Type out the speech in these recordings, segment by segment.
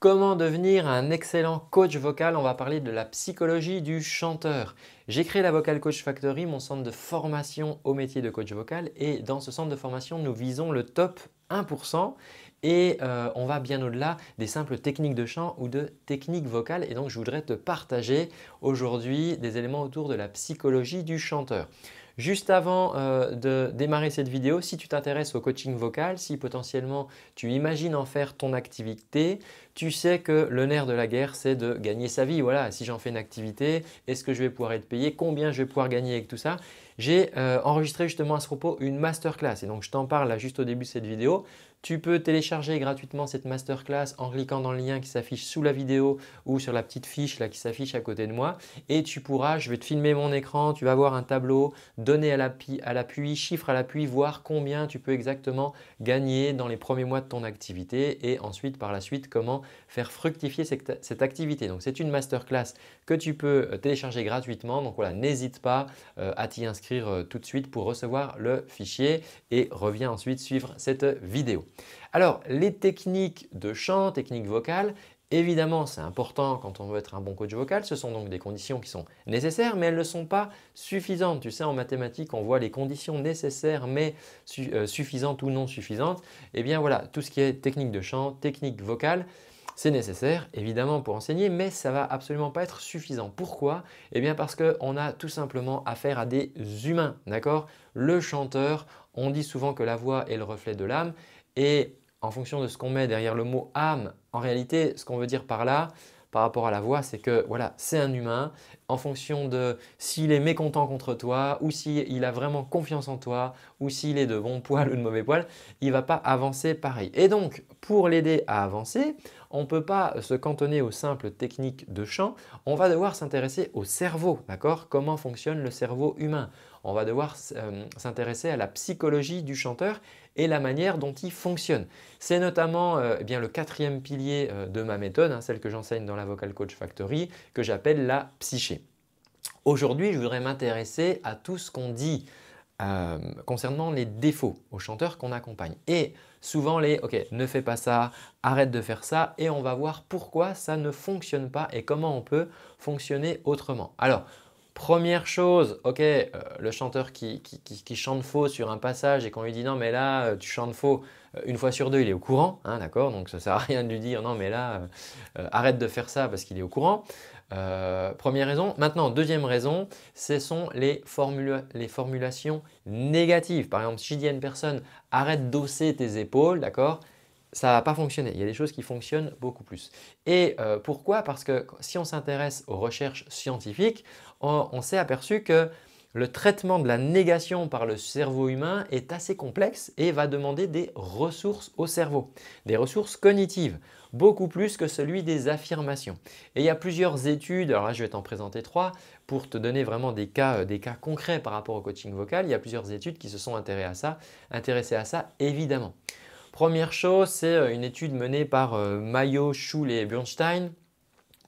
Comment devenir un excellent coach vocal On va parler de la psychologie du chanteur. J'ai créé la Vocal Coach Factory, mon centre de formation au métier de coach vocal, et dans ce centre de formation, nous visons le top 1% et euh, on va bien au-delà des simples techniques de chant ou de techniques vocales et donc je voudrais te partager aujourd'hui des éléments autour de la psychologie du chanteur. Juste avant euh, de démarrer cette vidéo, si tu t'intéresses au coaching vocal, si potentiellement tu imagines en faire ton activité, tu sais que le nerf de la guerre, c'est de gagner sa vie. Voilà, si j'en fais une activité, est-ce que je vais pouvoir être payé Combien je vais pouvoir gagner avec tout ça J'ai euh, enregistré justement à ce propos une masterclass et donc je t'en parle là juste au début de cette vidéo. Tu peux télécharger gratuitement cette masterclass en cliquant dans le lien qui s'affiche sous la vidéo ou sur la petite fiche qui s'affiche à côté de moi. Et tu pourras, je vais te filmer mon écran, tu vas voir un tableau, données à l'appui, chiffres à l'appui, voir combien tu peux exactement gagner dans les premiers mois de ton activité et ensuite par la suite comment faire fructifier cette, activité. Donc c'est une masterclass que tu peux euh, télécharger gratuitement. Donc voilà, n'hésite pas euh, à t'y inscrire euh, tout de suite pour recevoir le fichier et reviens ensuite suivre cette vidéo. Alors, les techniques de chant, techniques vocales, évidemment, c'est important quand on veut être un bon coach vocal. Ce sont donc des conditions qui sont nécessaires, mais elles ne sont pas suffisantes. Tu sais, en mathématiques, on voit les conditions nécessaires, mais euh, suffisantes ou non suffisantes. Eh bien voilà, tout ce qui est technique de chant, technique vocale, c'est nécessaire évidemment pour enseigner, mais ça va absolument pas être suffisant. Pourquoi Eh bien parce qu'on a tout simplement affaire à des humains, d'accord Le chanteur, on dit souvent que la voix est le reflet de l'âme. Et en fonction de ce qu'on met derrière le mot âme, en réalité, ce qu'on veut dire par là, par rapport à la voix, c'est que voilà, c'est un humain en fonction de s'il est mécontent contre toi ou s'il a vraiment confiance en toi ou s'il est de bon poil ou de mauvais poil, il ne va pas avancer pareil. Et donc, pour l'aider à avancer, on ne peut pas se cantonner aux simples techniques de chant, on va devoir s'intéresser au cerveau, d'accord Comment fonctionne le cerveau humain On va devoir euh, s'intéresser à la psychologie du chanteur et la manière dont il fonctionne. C'est notamment euh, eh bien, le quatrième pilier euh, de ma méthode, hein, celle que j'enseigne dans la Vocal Coach Factory, que j'appelle la psyché. Aujourd'hui, je voudrais m'intéresser à tout ce qu'on dit euh, concernant les défauts aux chanteurs qu'on accompagne. Et souvent les « ok, ne fais pas ça, arrête de faire ça » et on va voir pourquoi ça ne fonctionne pas et comment on peut fonctionner autrement. Alors, Première chose, euh, le chanteur qui, chante faux sur un passage et qu'on lui dit non mais là euh, tu chantes faux, euh, une fois sur deux il est au courant, hein, d'accord Donc ça sert à rien de lui dire non mais là arrête de faire ça parce qu'il est au courant. première raison. Maintenant, deuxième raison, ce sont les, les formulations négatives. Par exemple, si je dis à une personne arrête d'osser tes épaules, d'accord ça va pas fonctionner. Il y a des choses qui fonctionnent beaucoup plus. Et euh, pourquoi Parce que si on s'intéresse aux recherches scientifiques, on, s'est aperçu que le traitement de la négation par le cerveau humain est assez complexe et va demander des ressources au cerveau, des ressources cognitives, beaucoup plus que celui des affirmations. Et il y a plusieurs études, alors là je vais t'en présenter trois, pour te donner vraiment des cas, euh, des cas concrets par rapport au coaching vocal, il y a plusieurs études qui se sont intéressées à ça, intéressées à ça évidemment. Première chose, c'est euh, une étude menée par euh, Mayo, Schul et Bernstein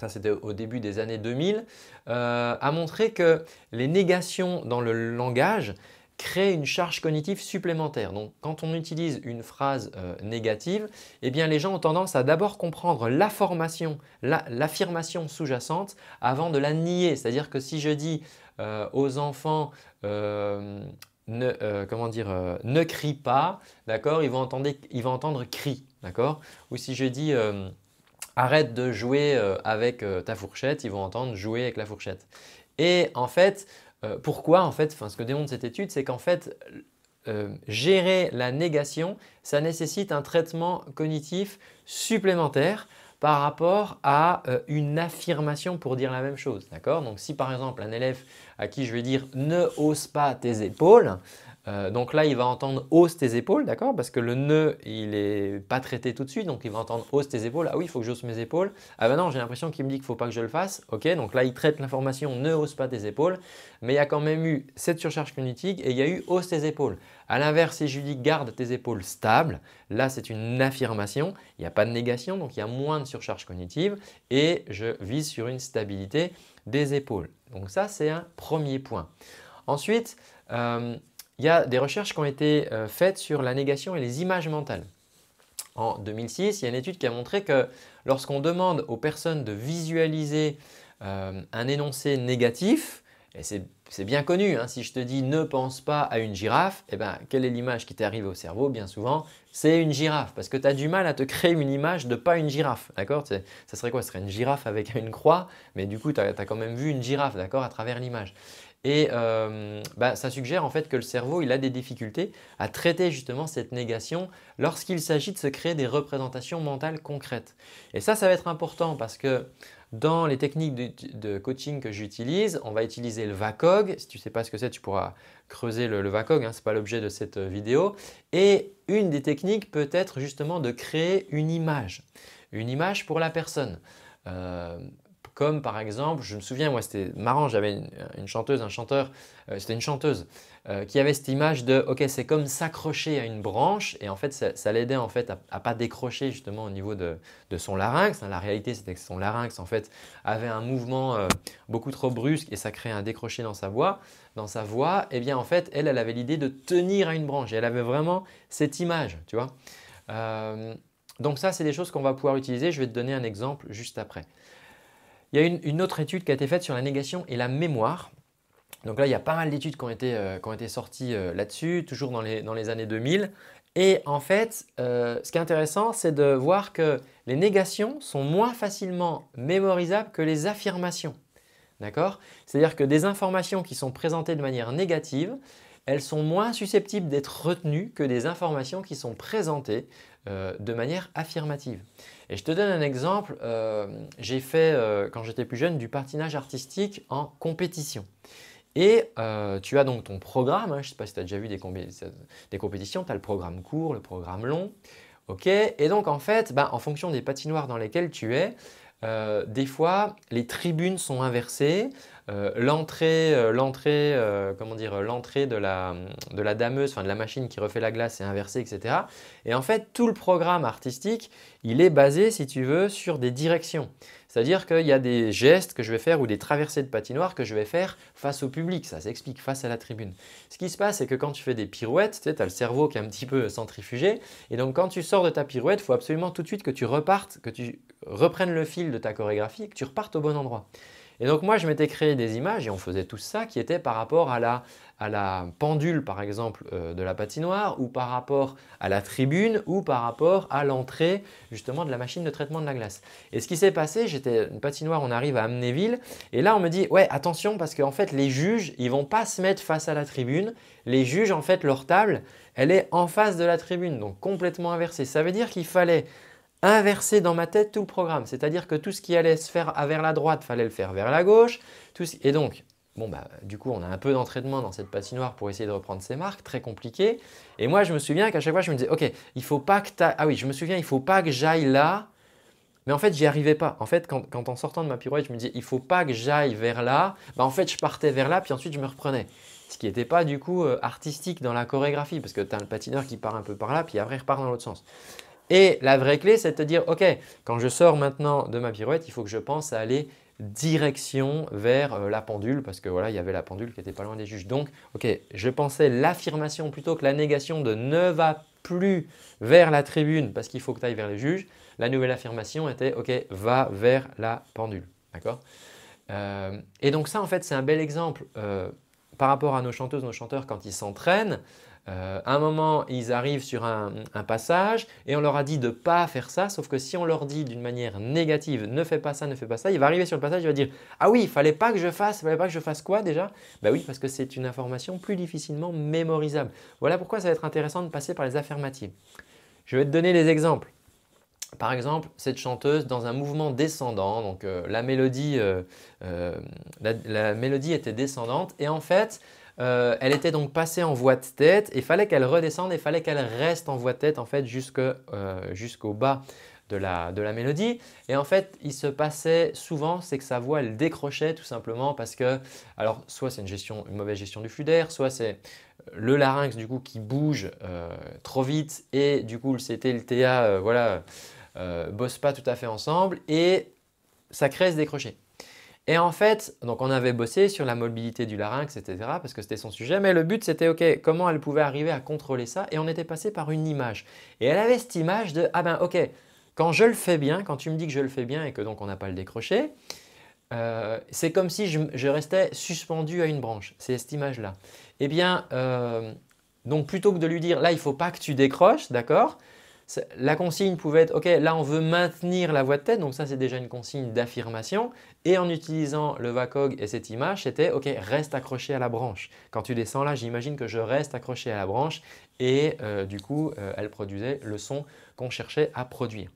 ça c'était au début des années 2000, euh, a montré que les négations dans le langage créent une charge cognitive supplémentaire. Donc quand on utilise une phrase négative, eh bien les gens ont tendance à d'abord comprendre l'affirmation sous-jacente avant de la nier. C'est-à-dire que si je dis aux enfants ne, euh, comment dire, euh, ne crie pas, d'accord ils, vont entendre, cri, d'accord Ou si je dis euh, arrête de jouer avec ta fourchette, ils vont entendre jouer avec la fourchette. Et en fait, pourquoi en fait, ce que démontre cette étude, c'est qu'en fait, gérer la négation, ça nécessite un traitement cognitif supplémentaire par rapport à euh, une affirmation pour dire la même chose. D'accord Donc si par exemple un élève à qui je vais dire ne hausse pas tes épaules, euh, donc là, il va entendre hausse tes épaules, d'accord Parce que le nœud, il n'est pas traité tout de suite, donc il va entendre hausse tes épaules. Ah oui, il faut que j'hausse mes épaules. Ah ben non, j'ai l'impression qu'il me dit qu'il ne faut pas que je le fasse. Ok, donc là, il traite l'information ne hausse pas tes épaules, mais il y a quand même eu cette surcharge cognitive et il y a eu hausse tes épaules. À l'inverse, si je lui dis garde tes épaules stables, là c'est une affirmation, il n'y a pas de négation, donc il y a moins de surcharge cognitive et je vise sur une stabilité des épaules. Donc ça, c'est un premier point. Ensuite, euh, il y a des recherches qui ont été euh, faites sur la négation et les images mentales. En 2006, il y a une étude qui a montré que lorsqu'on demande aux personnes de visualiser euh, un énoncé négatif, et c'est bien connu, hein, si je te dis ne pense pas à une girafe, eh ben, quelle est l'image qui t'arrive au cerveau Bien souvent, c'est une girafe, parce que tu as du mal à te créer une image de pas une girafe, d'accord Ça serait quoi Ce serait une girafe avec une croix, mais du coup, tu as, quand même vu une girafe, d'accord, à travers l'image. Et euh, bah, ça suggère en fait que le cerveau, il a des difficultés à traiter justement cette négation lorsqu'il s'agit de se créer des représentations mentales concrètes. Et ça, ça va être important parce que dans les techniques de, coaching que j'utilise, on va utiliser le VACOG. Si tu ne sais pas ce que c'est, tu pourras creuser le, VACOG, hein, ce n'est pas l'objet de cette euh, vidéo. Et une des techniques peut être justement de créer une image, une image pour la personne. Euh, comme par exemple, je me souviens, moi c'était marrant, j'avais une, chanteuse, un chanteur, euh, c'était une chanteuse euh, qui avait cette image de, ok, c'est comme s'accrocher à une branche, et en fait ça, l'aidait en fait à, ne pas décrocher justement au niveau de, son larynx. Hein, la réalité c'était que son larynx en fait avait un mouvement euh, beaucoup trop brusque et ça créait un décroché dans sa voix. Dans sa voix, eh bien en fait, elle, elle avait l'idée de tenir à une branche, et elle avait vraiment cette image, tu vois. donc ça, c'est des choses qu'on va pouvoir utiliser. Je vais te donner un exemple juste après. Il y a une, autre étude qui a été faite sur la négation et la mémoire. Donc là, il y a pas mal d'études qui, ont été, euh, qui ont été sorties euh, là-dessus, toujours dans les, années 2000. Et en fait, euh, ce qui est intéressant, c'est de voir que les négations sont moins facilement mémorisables que les affirmations. D'accord C'est-à-dire que des informations qui sont présentées de manière négative, elles sont moins susceptibles d'être retenues que des informations qui sont présentées euh, de manière affirmative. Et je te donne un exemple, euh, j'ai fait euh, quand j'étais plus jeune du patinage artistique en compétition. Et tu as donc ton programme, hein, je ne sais pas si tu as déjà vu des, compétitions, tu as le programme court, le programme long. Et donc en fait, bah, en fonction des patinoires dans lesquelles tu es, euh, des fois, les tribunes sont inversées. Euh, l'entrée, euh, comment dire, l'entrée de la, de la dameuse, enfin de la machine qui refait la glace est inversée, etc. Et en fait, tout le programme artistique, il est basé, si tu veux, sur des directions. C'est-à-dire qu'il y a des gestes que je vais faire ou des traversées de patinoire que je vais faire face au public, ça s'explique, face à la tribune. Ce qui se passe, c'est que quand tu fais des pirouettes, tu as le cerveau qui est un petit peu centrifugé, et donc quand tu sors de ta pirouette, il faut absolument tout de suite que tu repartes, que tu reprennes le fil de ta chorégraphie que tu repartes au bon endroit. Et donc moi, je m'étais créé des images, et on faisait tout ça, qui était par rapport à la, pendule, par exemple, euh, de la patinoire, ou par rapport à la tribune, ou par rapport à l'entrée, justement, de la machine de traitement de la glace. Et ce qui s'est passé, j'étais une patinoire, on arrive à Amnéville, et là, on me dit, ouais, attention, parce qu'en fait, les juges, ils vont pas se mettre face à la tribune. Les juges, en fait, leur table, elle est en face de la tribune, donc complètement inversée. Ça veut dire qu'il fallait inverser dans ma tête tout le programme. C'est-à-dire que tout ce qui allait se faire vers la droite, fallait le faire vers la gauche. Tout Et donc, bon bah, du coup, on a un peu d'entraînement dans cette patinoire pour essayer de reprendre ses marques, très compliqué. Et moi, je me souviens qu'à chaque fois, je me disais, ok, il faut pas que ah oui, je me souviens, il faut pas que j'aille là. Mais en fait, j'y arrivais pas. En fait, quand, en sortant de ma pirouette, je me disais, il faut pas que j'aille vers là. Bah, en fait, je partais vers là, puis ensuite, je me reprenais ce qui n'était pas du coup euh, artistique dans la chorégraphie, parce que tu as le patineur qui part un peu par là, puis après il repart dans l'autre sens. Et la vraie clé, c'est de te dire, OK, quand je sors maintenant de ma pirouette, il faut que je pense à aller direction vers euh, la pendule, parce que voilà, il y avait la pendule qui n'était pas loin des juges. Donc, ok, je pensais l'affirmation plutôt que la négation de ne va plus vers la tribune parce qu'il faut que tu ailles vers les juges. La nouvelle affirmation était ok, va vers la pendule. D'accord euh, Et donc, ça, en fait, c'est un bel exemple euh, par rapport à nos chanteuses, nos chanteurs, quand ils s'entraînent euh, à un moment, ils arrivent sur un, passage et on leur a dit de ne pas faire ça, sauf que si on leur dit d'une manière négative, ne fais pas ça, ne fais pas ça, il va arriver sur le passage, il va dire Ah oui, il fallait pas que je fasse, il fallait pas que je fasse quoi déjà Ben oui, parce que c'est une information plus difficilement mémorisable. Voilà pourquoi ça va être intéressant de passer par les affirmatives. Je vais te donner des exemples. Par exemple, cette chanteuse dans un mouvement descendant, donc euh, euh, la mélodie était descendante et en fait, euh, elle était donc passée en voix de tête et fallait qu'elle redescende et fallait qu'elle reste en voie de tête en fait euh, jusqu'au bas de la, mélodie. Et en fait, il se passait souvent, c'est que sa voix, elle décrochait tout simplement parce que, alors, soit c'est une, une mauvaise gestion du flux d'air, soit c'est euh, le larynx du coup qui bouge trop vite et du coup le CT le TA, voilà, bosse pas tout à fait ensemble et ça crée ce et en fait, donc on avait bossé sur la mobilité du larynx, etc., parce que c'était son sujet, mais le but c'était, ok, comment elle pouvait arriver à contrôler ça Et on était passé par une image. Et elle avait cette image de, ah ben ok, quand je le fais bien, quand tu me dis que je le fais bien et que donc on n'a pas le décroché, euh, c'est comme si je, restais suspendu à une branche. C'est cette image-là. Eh bien, euh, donc plutôt que de lui dire, là, il ne faut pas que tu décroches, d'accord la consigne pouvait être, OK, là on veut maintenir la voix de tête, donc ça c'est déjà une consigne d'affirmation. Et en utilisant le VACOG et cette image, c'était, OK, reste accroché à la branche. Quand tu descends là, j'imagine que je reste accroché à la branche et euh, du coup, euh, elle produisait le son qu'on cherchait à produire.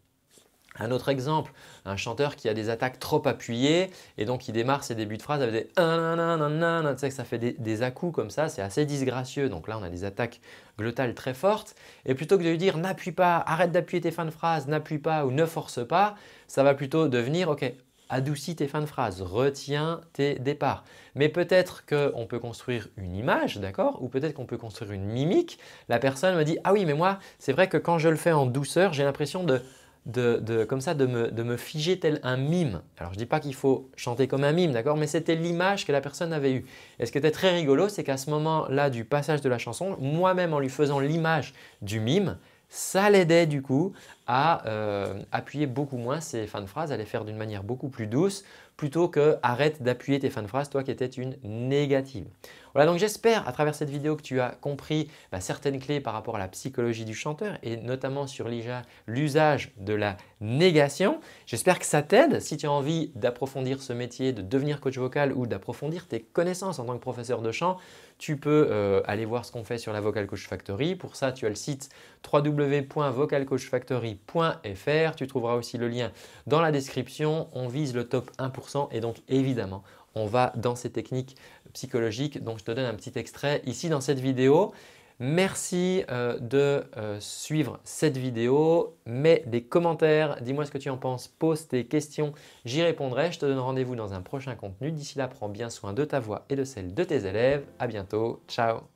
Un autre exemple, un chanteur qui a des attaques trop appuyées et donc il démarre ses débuts de phrase avec des ah, tu sais que ça fait des, des coups comme ça, c'est assez disgracieux. Donc là, on a des attaques glottales très fortes et plutôt que de lui dire n'appuie pas, arrête d'appuyer tes fins de phrase, n'appuie pas ou ne force pas, ça va plutôt devenir OK, adoucis tes fins de phrase, retiens tes départs. Mais peut-être qu'on peut construire une image, d'accord Ou peut-être qu'on peut construire une mimique. La personne me dit ah oui, mais moi, c'est vrai que quand je le fais en douceur, j'ai l'impression de de, comme ça, de me, figer tel un mime. Alors je ne dis pas qu'il faut chanter comme un mime, d'accord Mais c'était l'image que la personne avait eue. Et ce qui était très rigolo, c'est qu'à ce moment-là du passage de la chanson, moi-même en lui faisant l'image du mime, ça l'aidait du coup à euh, appuyer beaucoup moins ses fins de phrase, à les faire d'une manière beaucoup plus douce, plutôt que arrête d'appuyer tes fins de phrase, toi qui étais une négative. Voilà, donc j'espère à travers cette vidéo que tu as compris bah, certaines clés par rapport à la psychologie du chanteur et notamment sur l'usage de la négation. J'espère que ça t'aide si tu as envie d'approfondir ce métier, de devenir coach vocal ou d'approfondir tes connaissances en tant que professeur de chant. Tu peux euh, aller voir ce qu'on fait sur la Vocal Coach Factory. Pour ça, tu as le site www.vocalcoachfactory.fr. Tu trouveras aussi le lien dans la description. On vise le top 1% et donc évidemment, on va dans ces techniques psychologiques. Donc, je te donne un petit extrait ici dans cette vidéo. Merci euh, de euh, suivre cette vidéo. Mets des commentaires, dis-moi ce que tu en penses, pose tes questions, j'y répondrai. Je te donne rendez-vous dans un prochain contenu. D'ici là, prends bien soin de ta voix et de celle de tes élèves. À bientôt. Ciao